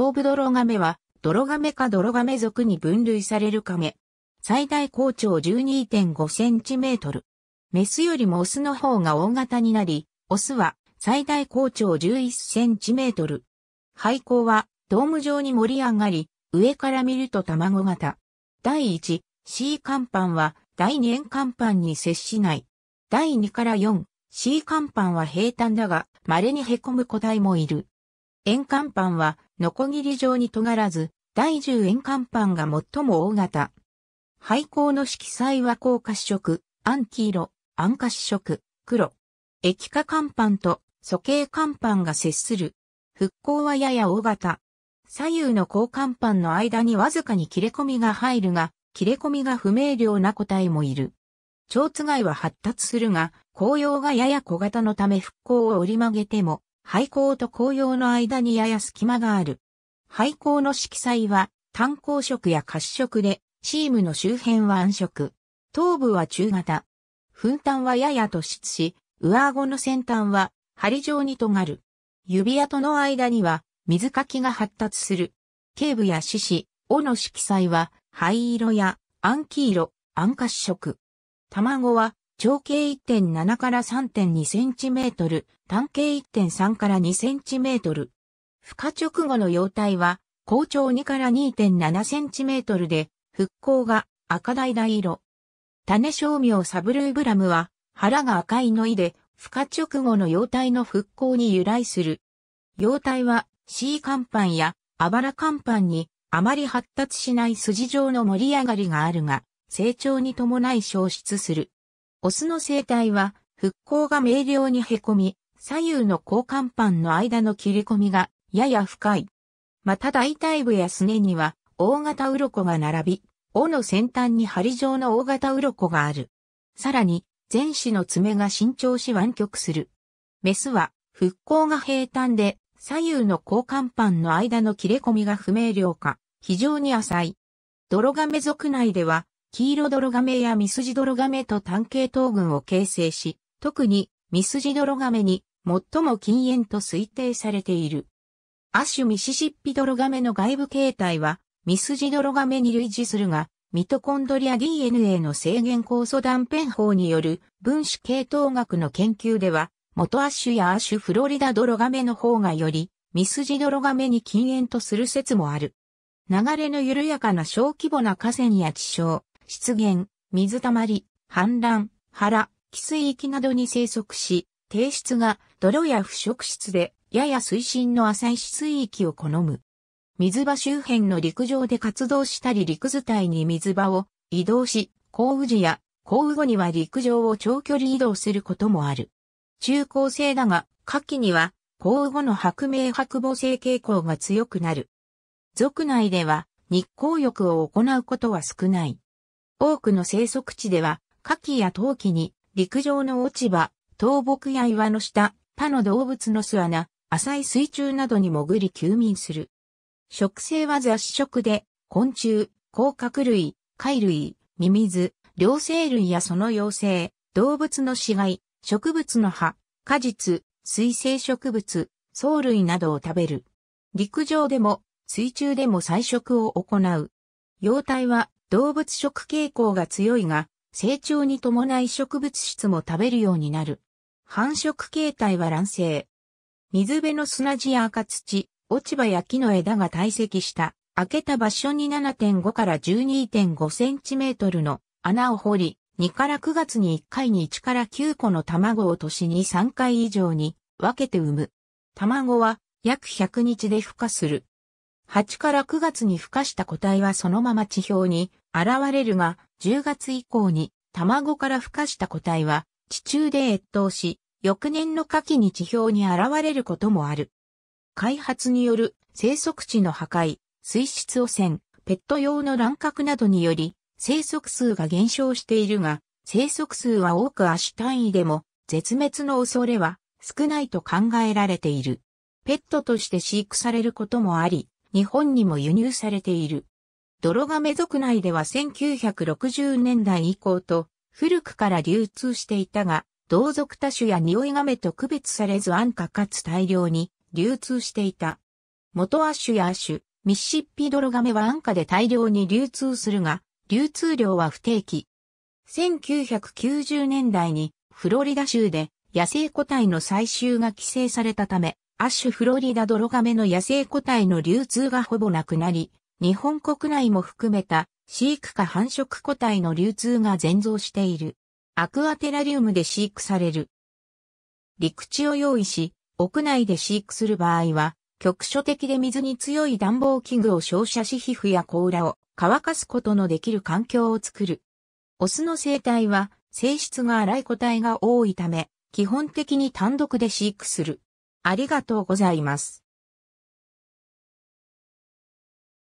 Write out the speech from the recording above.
東部泥亀は、泥亀か泥亀族に分類される亀。最大高長12.5センチメートル。メスよりもオスの方が大型になり、オスは最大高長11センチメートル。廃校はドーム状に盛り上がり、上から見ると卵型。第 1C 甲板は第2円甲板に接しない。第2から 4C 甲板は平坦だが、稀に凹む個体もいる。円環板は、ノコギリ状に尖らず、第10円環板が最も大型。廃校の色彩は高褐色、暗黄色、暗褐色、黒。液化乾板と素形乾板が接する。復興はやや大型。左右の高乾板の間にわずかに切れ込みが入るが、切れ込みが不明瞭な個体もいる。蝶つがは発達するが、紅葉がやや小型のため復興を折り曲げても、廃校と紅葉の間にやや隙間がある。廃校の色彩は単鉱色や褐色で、チームの周辺は暗色。頭部は中型。粉炭はやや突出し、上顎の先端は針状に尖る。指跡の間には水かきが発達する。頸部や四肢、尾の色彩は灰色や暗黄色、暗褐色。卵は長径1.7から3.2センチメートル、単径1.3から2センチメートル。孵化直後の幼体は、高長2から2.7センチメートルで、復興が赤橙色。種商名サブルーブラムは、腹が赤いのいで、孵化直後の幼体の復興に由来する。幼体は C 乾板やあばら乾板にあまり発達しない筋状の盛り上がりがあるが、成長に伴い消失する。オスの生態は、復興が明瞭に凹み、左右の交換板の間の切り込みが、やや深い。また大体部やすねには、大型鱗が並び、尾の先端に針状の大型鱗がある。さらに、前肢の爪が伸長し湾曲する。メスは、復興が平坦で、左右の交換板の間の切れ込みが不明瞭か、非常に浅い。泥亀属内では、黄色泥亀やミスジ泥亀と単系統群を形成し、特にミスジ泥亀に最も禁煙と推定されている。アシュミシシッピ泥亀の外部形態は、ミスジ泥亀に類似するが、ミトコンドリア DNA の制限酵素断片法による分子系統学の研究では、元アッシュやアッシュフロリダ泥亀の方がより、ミスジ泥亀に禁煙とする説もある。流れの緩やかな小規模な河川や地層、湿原、水たまり、氾濫、原、汽水域などに生息し、低質が泥や腐食質で、やや水深の浅い水域を好む。水場周辺の陸上で活動したり陸伝いに水場を移動し、降雨時や降雨後には陸上を長距離移動することもある。中高生だが、夏季には降雨後の白明白母性傾向が強くなる。族内では日光浴を行うことは少ない。多くの生息地では、夏季や冬季に陸上の落ち葉、倒木や岩の下、他の動物の巣穴、浅い水中などに潜り休眠する。食性は雑食で、昆虫、甲殻類、貝類、ミミズ、両生類やその幼生、動物の死骸、植物の葉、果実、水生植物、藻類などを食べる。陸上でも水中でも採食を行う。幼体は動物食傾向が強いが、成長に伴い植物質も食べるようになる。繁殖形態は卵生。水辺の砂地や赤土、落ち葉や木の枝が堆積した、開けた場所に7.5から12.5センチメートルの穴を掘り、2から9月に1回に1から9個の卵を年に3回以上に分けて産む。卵は約100日で孵化する。8から9月に孵化した個体はそのまま地表に現れるが、10月以降に卵から孵化した個体は地中で越冬し、翌年の夏季に地表に現れることもある。開発による生息地の破壊、水質汚染、ペット用の乱獲などにより、生息数が減少しているが、生息数は多く足単位でも、絶滅の恐れは少ないと考えられている。ペットとして飼育されることもあり、日本にも輸入されている。泥亀族内では1960年代以降と古くから流通していたが、同族多種や匂い亀と区別されず安価かつ大量に流通していた。元アッシュやアッシュ、ミシシッピ泥亀は安価で大量に流通するが、流通量は不定期。1990年代にフロリダ州で野生個体の採集が規制されたため、アッシュフロリダ泥亀の野生個体の流通がほぼなくなり、日本国内も含めた飼育下繁殖個体の流通が全増している。アクアテラリウムで飼育される。陸地を用意し、屋内で飼育する場合は、局所的で水に強い暖房器具を照射し皮膚や甲羅を乾かすことのできる環境を作る。オスの生態は性質が荒い個体が多いため、基本的に単独で飼育する。ありがとうございます。